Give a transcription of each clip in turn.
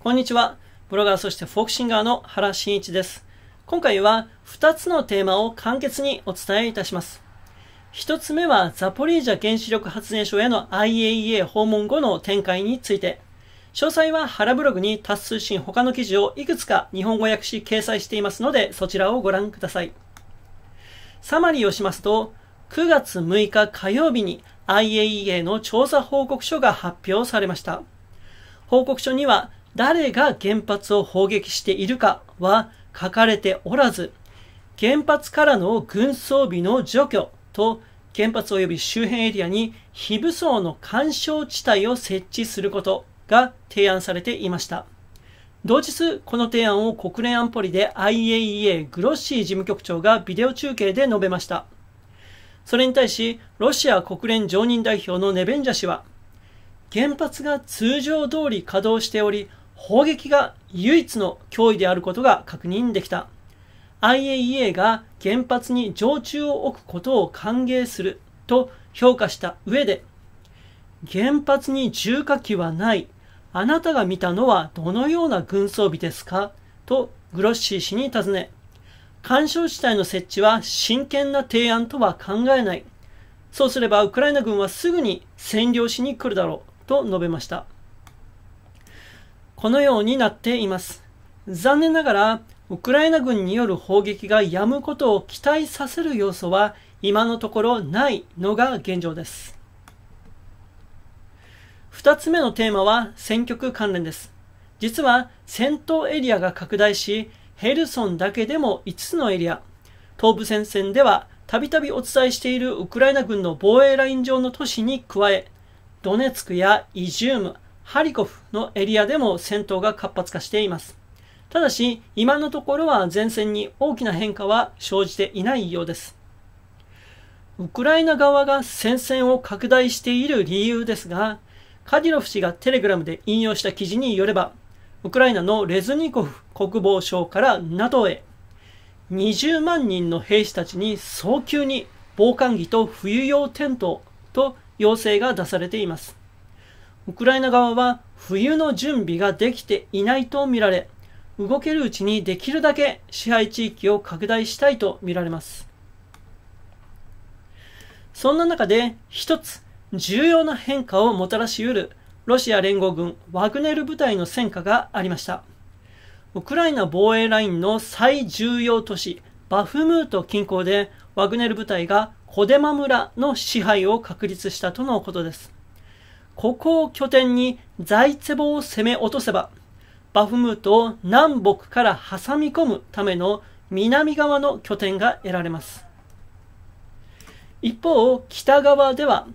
こんにちは。ブロガーそしてフォークシンガーの原慎一です。今回は2つのテーマを簡潔にお伝えいたします。1つ目はザポリージャ原子力発電所への IAEA 訪問後の展開について。詳細は原ブログにタス通信他の記事をいくつか日本語訳し掲載していますのでそちらをご覧ください。サマリーをしますと、9月6日火曜日に IAEA の調査報告書が発表されました。報告書には誰が原発を砲撃しているかは書かれておらず、原発からの軍装備の除去と原発及び周辺エリアに非武装の干渉地帯を設置することが提案されていました。同日、この提案を国連安保理で IAEA グロッシー事務局長がビデオ中継で述べました。それに対し、ロシア国連常任代表のネベンジャ氏は、原発が通常通り稼働しており、砲撃が唯一の脅威であることが確認できた。IAEA が原発に常駐を置くことを歓迎すると評価した上で、原発に重火器はない。あなたが見たのはどのような軍装備ですかとグロッシー氏に尋ね、干渉地帯の設置は真剣な提案とは考えない。そうすればウクライナ軍はすぐに占領しに来るだろうと述べました。このようになっています。残念ながら、ウクライナ軍による砲撃がやむことを期待させる要素は今のところないのが現状です。二つ目のテーマは選挙区関連です。実は戦闘エリアが拡大し、ヘルソンだけでも5つのエリア、東部戦線ではたびたびお伝えしているウクライナ軍の防衛ライン上の都市に加え、ドネツクやイジューム、ハリコフのエリアでも戦闘が活発化しています。ただし、今のところは前線に大きな変化は生じていないようです。ウクライナ側が戦線を拡大している理由ですが、カディロフ氏がテレグラムで引用した記事によれば、ウクライナのレズニコフ国防相から NATO へ、20万人の兵士たちに早急に防寒着と冬用テントと要請が出されています。ウクライナ側は冬の準備ができていないとみられ、動けるうちにできるだけ支配地域を拡大したいとみられます。そんな中で一つ重要な変化をもたらし得るロシア連合軍ワグネル部隊の戦果がありました。ウクライナ防衛ラインの最重要都市バフムート近郊でワグネル部隊が小デマ村の支配を確立したとのことです。ここを拠点に在ツェボを攻め落とせば、バフムートを南北から挟み込むための南側の拠点が得られます。一方、北側では、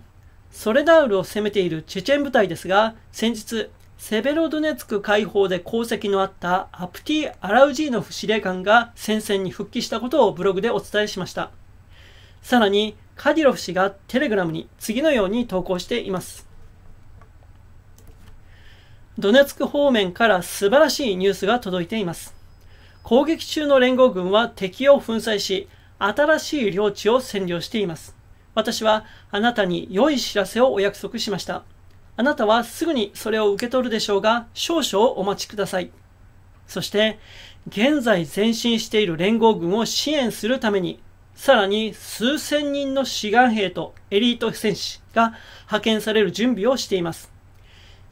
ソレダウルを攻めているチェチェン部隊ですが、先日、セベロドネツク解放で功績のあったアプティ・アラウジーノフ司令官が戦線に復帰したことをブログでお伝えしました。さらに、カディロフ氏がテレグラムに次のように投稿しています。ドネツク方面から素晴らしいニュースが届いています。攻撃中の連合軍は敵を粉砕し、新しい領地を占領しています。私はあなたに良い知らせをお約束しました。あなたはすぐにそれを受け取るでしょうが、少々お待ちください。そして、現在前進している連合軍を支援するために、さらに数千人の志願兵とエリート戦士が派遣される準備をしています。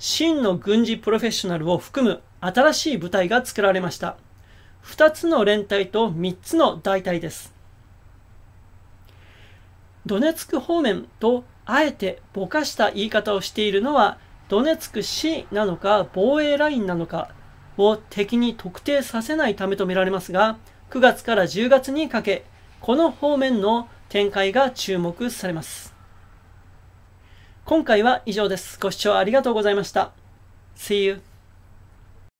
真の軍事プロフェッショナルを含む新しい部隊が作られました。2つの連隊と3つの大隊です。ドネツク方面とあえてぼかした言い方をしているのは、ドネツク市なのか防衛ラインなのかを敵に特定させないためとみられますが、9月から10月にかけ、この方面の展開が注目されます。今回は以上です。ご視聴ありがとうございました。See you!